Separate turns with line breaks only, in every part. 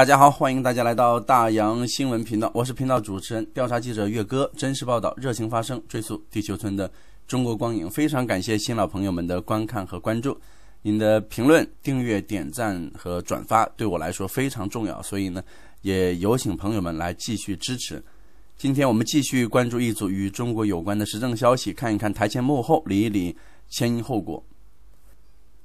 大家好，欢迎大家来到大洋新闻频道，我是频道主持人、调查记者岳哥，真实报道，热情发声，追溯地球村的中国光影。非常感谢新老朋友们的观看和关注，您的评论、订阅、点赞和转发对我来说非常重要，所以呢，也有请朋友们来继续支持。今天我们继续关注一组与中国有关的时政消息，看一看台前幕后，理一理前因后果。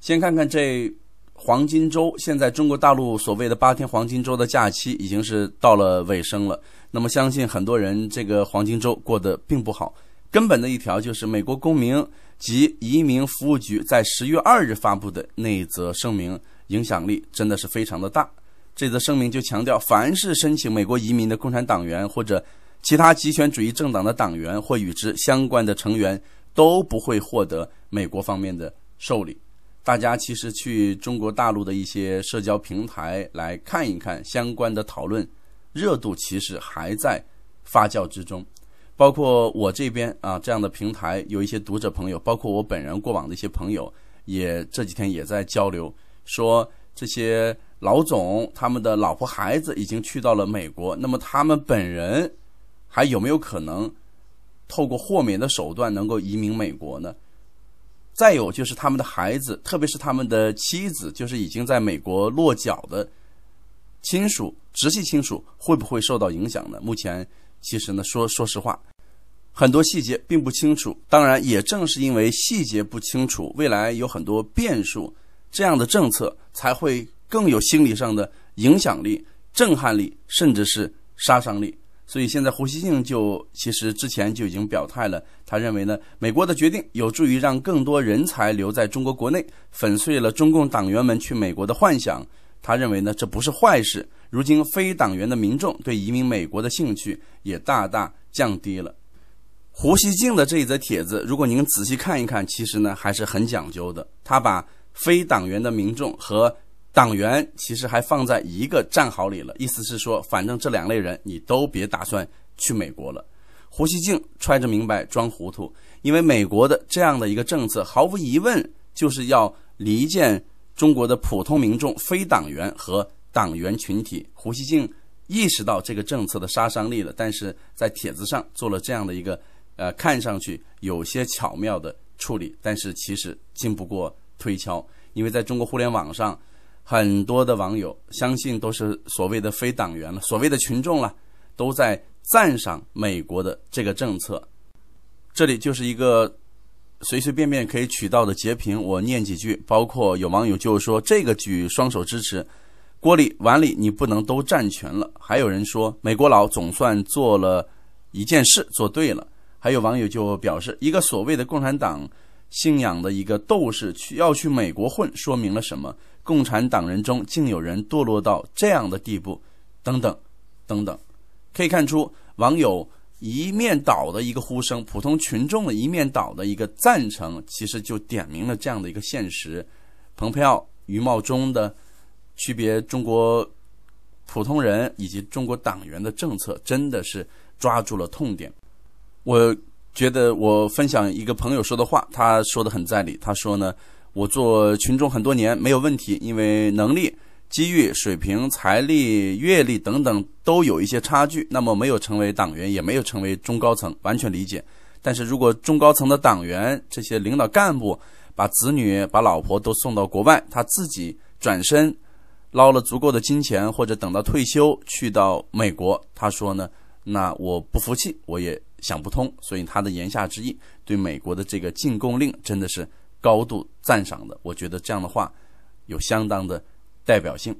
先看看这。黄金周，现在中国大陆所谓的八天黄金周的假期已经是到了尾声了。那么，相信很多人这个黄金周过得并不好。根本的一条就是，美国公民及移民服务局在十月二日发布的那则声明，影响力真的是非常的大。这则声明就强调，凡是申请美国移民的共产党员或者其他极权主义政党的党员或与之相关的成员，都不会获得美国方面的受理。大家其实去中国大陆的一些社交平台来看一看相关的讨论热度，其实还在发酵之中。包括我这边啊，这样的平台有一些读者朋友，包括我本人过往的一些朋友，也这几天也在交流，说这些老总他们的老婆孩子已经去到了美国，那么他们本人还有没有可能透过豁免的手段能够移民美国呢？再有就是他们的孩子，特别是他们的妻子，就是已经在美国落脚的亲属、直系亲属，会不会受到影响呢？目前其实呢，说说实话，很多细节并不清楚。当然，也正是因为细节不清楚，未来有很多变数，这样的政策才会更有心理上的影响力、震撼力，甚至是杀伤力。所以现在胡锡进就其实之前就已经表态了，他认为呢，美国的决定有助于让更多人才留在中国国内，粉碎了中共党员们去美国的幻想。他认为呢，这不是坏事。如今非党员的民众对移民美国的兴趣也大大降低了。胡锡进的这一则帖子，如果您仔细看一看，其实呢还是很讲究的。他把非党员的民众和。党员其实还放在一个战壕里了，意思是说，反正这两类人你都别打算去美国了。胡锡进揣着明白装糊涂，因为美国的这样的一个政策，毫无疑问就是要离间中国的普通民众、非党员和党员群体。胡锡进意识到这个政策的杀伤力了，但是在帖子上做了这样的一个呃，看上去有些巧妙的处理，但是其实经不过推敲，因为在中国互联网上。很多的网友相信都是所谓的非党员了，所谓的群众了，都在赞赏美国的这个政策。这里就是一个随随便便可以取到的截屏，我念几句。包括有网友就说这个举双手支持，锅里碗里你不能都占全了。还有人说美国佬总算做了一件事，做对了。还有网友就表示，一个所谓的共产党信仰的一个斗士去要去美国混，说明了什么？共产党人中竟有人堕落到这样的地步，等等，等等，可以看出网友一面倒的一个呼声，普通群众的一面倒的一个赞成，其实就点明了这样的一个现实。蓬佩奥于茂中的区别，中国普通人以及中国党员的政策，真的是抓住了痛点。我觉得我分享一个朋友说的话，他说的很在理。他说呢。我做群众很多年没有问题，因为能力、机遇、水平、财力、阅历等等都有一些差距。那么没有成为党员，也没有成为中高层，完全理解。但是如果中高层的党员这些领导干部把子女、把老婆都送到国外，他自己转身捞了足够的金钱，或者等到退休去到美国，他说呢？那我不服气，我也想不通。所以他的言下之意，对美国的这个禁购令真的是。高度赞赏的，我觉得这样的话有相当的代表性。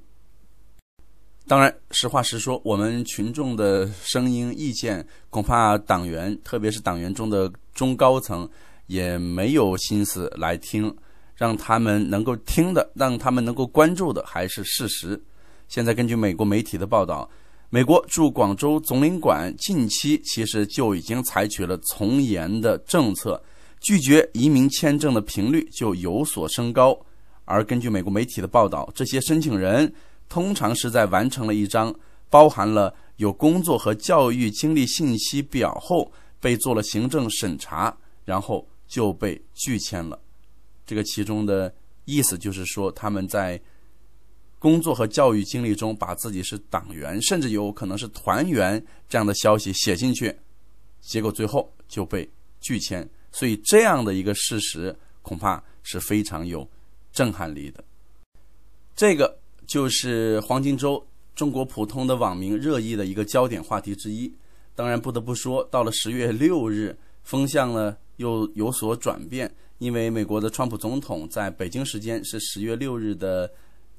当然，实话实说，我们群众的声音、意见，恐怕党员，特别是党员中的中高层，也没有心思来听。让他们能够听的，让他们能够关注的，还是事实。现在根据美国媒体的报道，美国驻广州总领馆近期其实就已经采取了从严的政策。拒绝移民签证的频率就有所升高，而根据美国媒体的报道，这些申请人通常是在完成了一张包含了有工作和教育经历信息表后，被做了行政审查，然后就被拒签了。这个其中的意思就是说，他们在工作和教育经历中把自己是党员，甚至有可能是团员这样的消息写进去，结果最后就被拒签。所以这样的一个事实恐怕是非常有震撼力的，这个就是黄金周中国普通的网民热议的一个焦点话题之一。当然，不得不说，到了十月六日，风向呢又有所转变，因为美国的川普总统在北京时间是十月六日的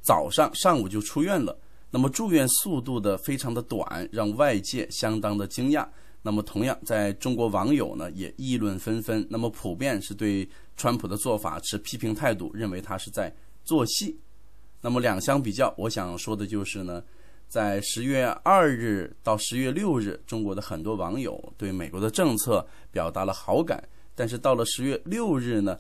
早上上午就出院了，那么住院速度的非常的短，让外界相当的惊讶。那么，同样，在中国网友呢也议论纷纷。那么，普遍是对川普的做法持批评态度，认为他是在做戏。那么，两相比较，我想说的就是呢，在十月二日到十月六日，中国的很多网友对美国的政策表达了好感。但是，到了十月六日呢，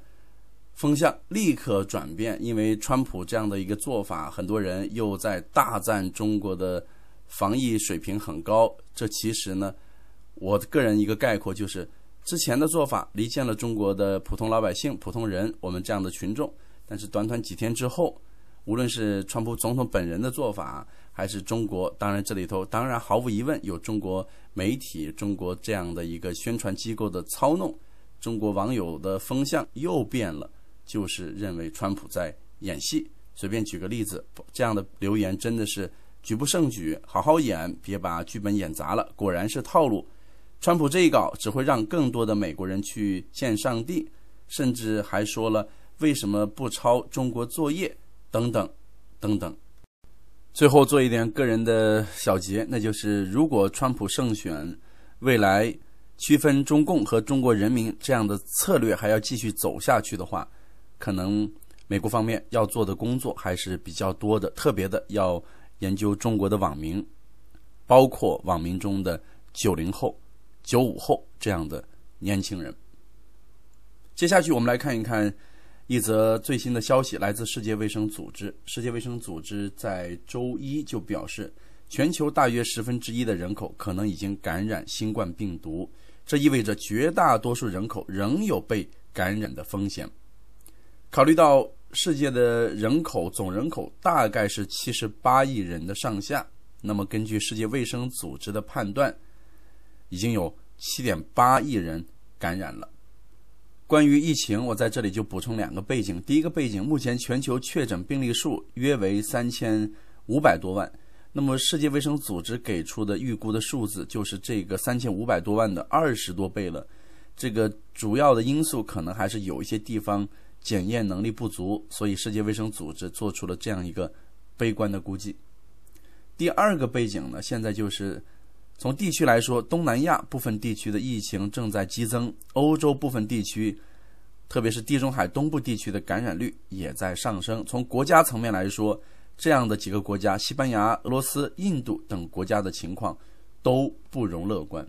风向立刻转变，因为川普这样的一个做法，很多人又在大赞中国的防疫水平很高。这其实呢。我个人一个概括就是，之前的做法离间了中国的普通老百姓、普通人，我们这样的群众。但是短短几天之后，无论是川普总统本人的做法，还是中国，当然这里头当然毫无疑问有中国媒体、中国这样的一个宣传机构的操弄，中国网友的风向又变了，就是认为川普在演戏。随便举个例子，这样的留言真的是举不胜举。好好演，别把剧本演砸了。果然是套路。川普这一搞，只会让更多的美国人去见上帝，甚至还说了为什么不抄中国作业等等等等。最后做一点个人的小结，那就是如果川普胜选，未来区分中共和中国人民这样的策略还要继续走下去的话，可能美国方面要做的工作还是比较多的，特别的要研究中国的网民，包括网民中的九零后。九五后这样的年轻人。接下去，我们来看一看一则最新的消息，来自世界卫生组织。世界卫生组织在周一就表示，全球大约十分之一的人口可能已经感染新冠病毒，这意味着绝大多数人口仍有被感染的风险。考虑到世界的人口总人口大概是七十八亿人的上下，那么根据世界卫生组织的判断。已经有七点八亿人感染了。关于疫情，我在这里就补充两个背景。第一个背景，目前全球确诊病例数约为三千五百多万，那么世界卫生组织给出的预估的数字就是这个三千五百多万的二十多倍了。这个主要的因素可能还是有一些地方检验能力不足，所以世界卫生组织做出了这样一个悲观的估计。第二个背景呢，现在就是。从地区来说，东南亚部分地区的疫情正在激增；欧洲部分地区，特别是地中海东部地区的感染率也在上升。从国家层面来说，这样的几个国家——西班牙、俄罗斯、印度等国家的情况都不容乐观。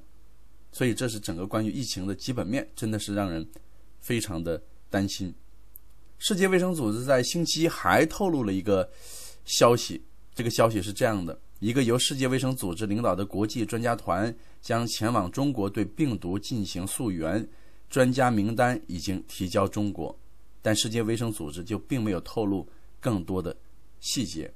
所以，这是整个关于疫情的基本面，真的是让人非常的担心。世界卫生组织在星期一还透露了一个消息，这个消息是这样的。一个由世界卫生组织领导的国际专家团将前往中国对病毒进行溯源，专家名单已经提交中国，但世界卫生组织就并没有透露更多的细节。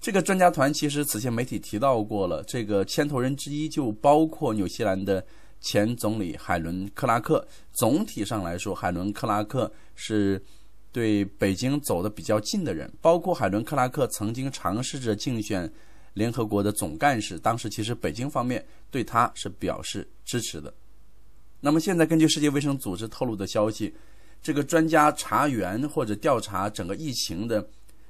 这个专家团其实此前媒体提到过了，这个牵头人之一就包括纽西兰的前总理海伦·克拉克。总体上来说，海伦·克拉克是对北京走得比较近的人，包括海伦·克拉克曾经尝试着竞选。联合国的总干事当时其实北京方面对他是表示支持的。那么现在根据世界卫生组织透露的消息，这个专家查园或者调查整个疫情的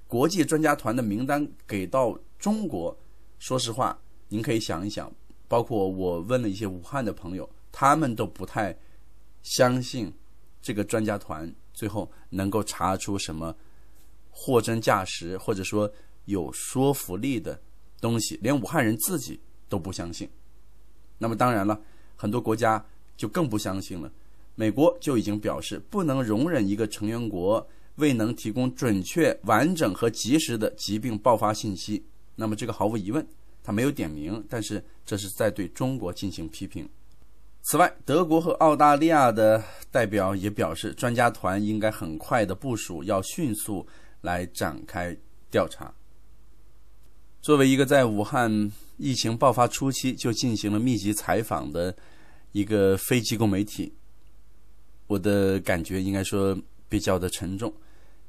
国际专家团的名单给到中国。说实话，您可以想一想，包括我问了一些武汉的朋友，他们都不太相信这个专家团最后能够查出什么货真价实，或者说有说服力的。东西连武汉人自己都不相信，那么当然了，很多国家就更不相信了。美国就已经表示不能容忍一个成员国未能提供准确、完整和及时的疾病爆发信息。那么这个毫无疑问，他没有点名，但是这是在对中国进行批评。此外，德国和澳大利亚的代表也表示，专家团应该很快的部署，要迅速来展开调查。作为一个在武汉疫情爆发初期就进行了密集采访的一个非机构媒体，我的感觉应该说比较的沉重。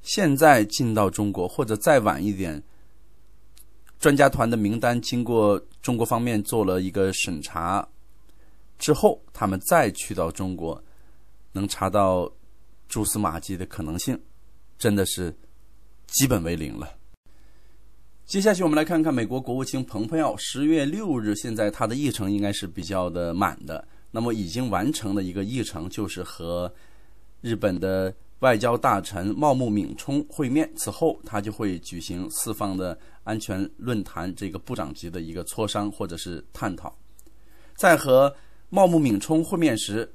现在进到中国，或者再晚一点，专家团的名单经过中国方面做了一个审查之后，他们再去到中国，能查到蛛丝马迹的可能性，真的是基本为零了。接下去，我们来看看美国国务卿蓬佩奥。十月六日，现在他的议程应该是比较的满的。那么，已经完成的一个议程就是和日本的外交大臣茂木敏充会面。此后，他就会举行四方的安全论坛这个部长级的一个磋商或者是探讨。在和茂木敏充会面时，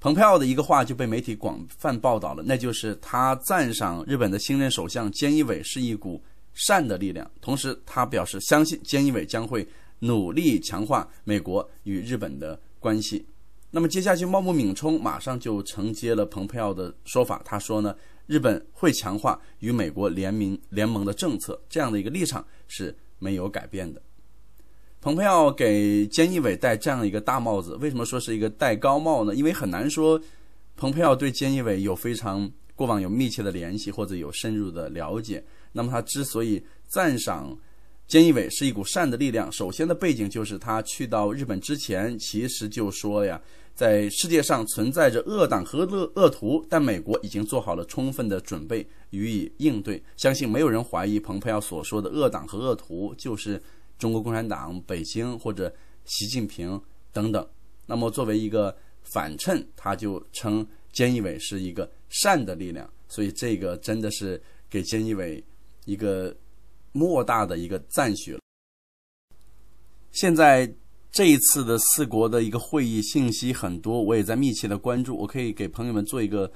蓬佩奥的一个话就被媒体广泛报道了，那就是他赞赏日本的新任首相菅义伟是一股。善的力量。同时，他表示相信菅义伟将会努力强化美国与日本的关系。那么，接下去，茂木敏充马上就承接了蓬佩奥的说法。他说呢，日本会强化与美国联名联盟的政策，这样的一个立场是没有改变的。蓬佩奥给菅义伟戴这样一个大帽子，为什么说是一个戴高帽呢？因为很难说，蓬佩奥对菅义伟有非常过往有密切的联系，或者有深入的了解。那么他之所以赞赏菅义伟是一股善的力量，首先的背景就是他去到日本之前，其实就说呀，在世界上存在着恶党和恶恶徒，但美国已经做好了充分的准备予以应对。相信没有人怀疑蓬佩奥所说的恶党和恶徒就是中国共产党、北京或者习近平等等。那么作为一个反衬，他就称菅义伟是一个善的力量，所以这个真的是给菅义伟。一个莫大的一个赞许。现在这一次的四国的一个会议信息很多，我也在密切的关注。我可以给朋友们做一个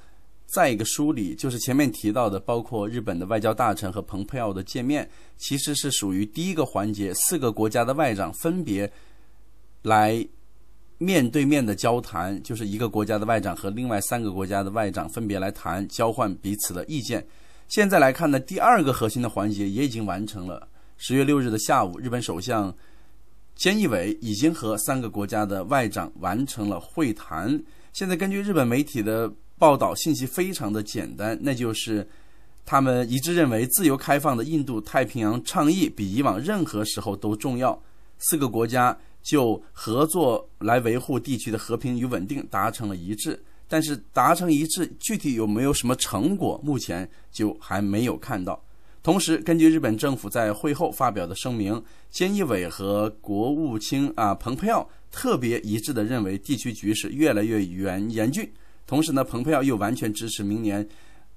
再一个梳理，就是前面提到的，包括日本的外交大臣和蓬佩奥的见面，其实是属于第一个环节。四个国家的外长分别来面对面的交谈，就是一个国家的外长和另外三个国家的外长分别来谈，交换彼此的意见。现在来看呢，第二个核心的环节也已经完成了。十月六日的下午，日本首相菅义伟已经和三个国家的外长完成了会谈。现在根据日本媒体的报道，信息非常的简单，那就是他们一致认为，自由开放的印度太平洋倡议比以往任何时候都重要。四个国家就合作来维护地区的和平与稳定达成了一致。但是达成一致，具体有没有什么成果，目前就还没有看到。同时，根据日本政府在会后发表的声明，菅义伟和国务卿啊蓬佩奥特别一致的认为，地区局势越来越严严峻。同时呢，蓬佩奥又完全支持明年，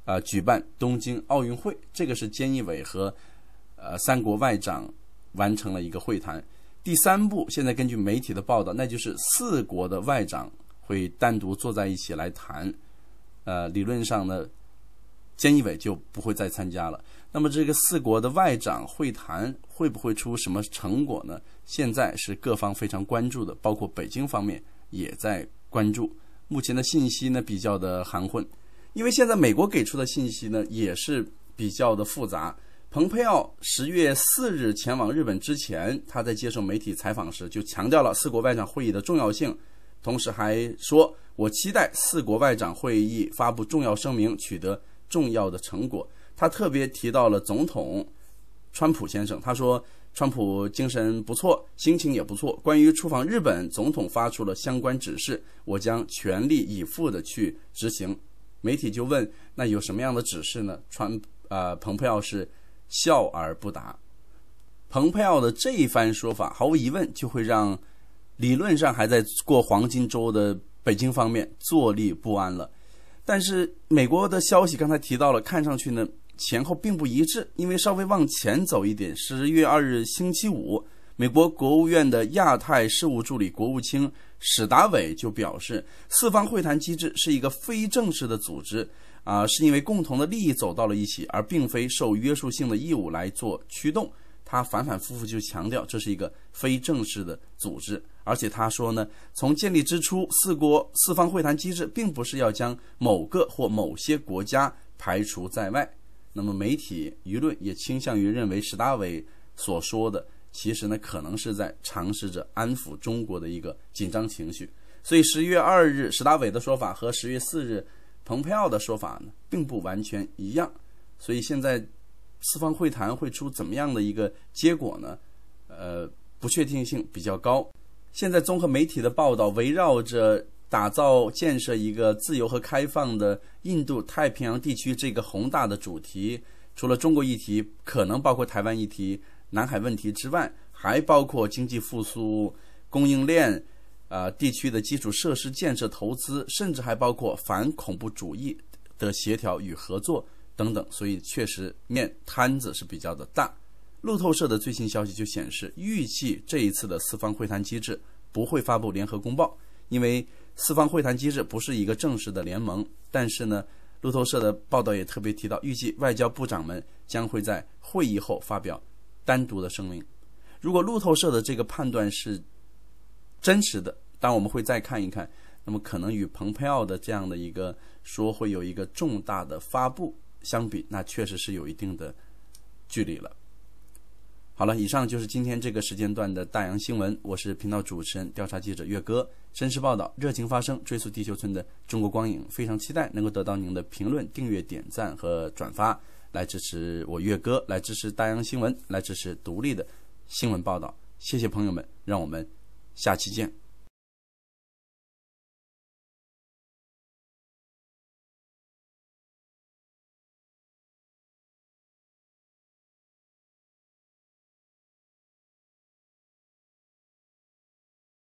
呃，举办东京奥运会。这个是菅义伟和，呃，三国外长完成了一个会谈。第三步，现在根据媒体的报道，那就是四国的外长。会单独坐在一起来谈，呃，理论上呢，菅义伟就不会再参加了。那么，这个四国的外长会谈会不会出什么成果呢？现在是各方非常关注的，包括北京方面也在关注。目前的信息呢比较的含混，因为现在美国给出的信息呢也是比较的复杂。蓬佩奥十月四日前往日本之前，他在接受媒体采访时就强调了四国外长会议的重要性。同时还说，我期待四国外长会议发布重要声明，取得重要的成果。他特别提到了总统川普先生，他说川普精神不错，心情也不错。关于出访日本，总统发出了相关指示，我将全力以赴地去执行。媒体就问，那有什么样的指示呢？川呃，蓬佩奥是笑而不答。蓬佩奥的这一番说法，毫无疑问就会让。理论上还在过黄金周的北京方面坐立不安了，但是美国的消息刚才提到了，看上去呢前后并不一致。因为稍微往前走一点，十一月二日星期五，美国国务院的亚太事务助理国务卿史达伟就表示，四方会谈机制是一个非正式的组织啊，是因为共同的利益走到了一起，而并非受约束性的义务来做驱动。他反反复复就强调，这是一个非正式的组织，而且他说呢，从建立之初，四国四方会谈机制并不是要将某个或某些国家排除在外。那么，媒体舆论也倾向于认为，史达伟所说的，其实呢，可能是在尝试着安抚中国的一个紧张情绪。所以，十一月二日史达伟的说法和十月四日蓬佩奥的说法呢，并不完全一样。所以现在。四方会谈会出怎么样的一个结果呢？呃，不确定性比较高。现在综合媒体的报道围绕着打造、建设一个自由和开放的印度太平洋地区这个宏大的主题，除了中国议题，可能包括台湾议题、南海问题之外，还包括经济复苏、供应链，啊，地区的基础设施建设投资，甚至还包括反恐怖主义的协调与合作。等等，所以确实面摊子是比较的大。路透社的最新消息就显示，预计这一次的四方会谈机制不会发布联合公报，因为四方会谈机制不是一个正式的联盟。但是呢，路透社的报道也特别提到，预计外交部长们将会在会议后发表单独的声明。如果路透社的这个判断是真实的，但我们会再看一看，那么可能与蓬佩奥的这样的一个说会有一个重大的发布。相比，那确实是有一定的距离了。好了，以上就是今天这个时间段的大洋新闻。我是频道主持人、调查记者岳哥，真实报道，热情发声，追溯地球村的中国光影。非常期待能够得到您的评论、订阅、点赞和转发，来支持我岳哥，来支持大洋新闻，来支持独立的新闻报道。谢谢朋友们，让我们下期见。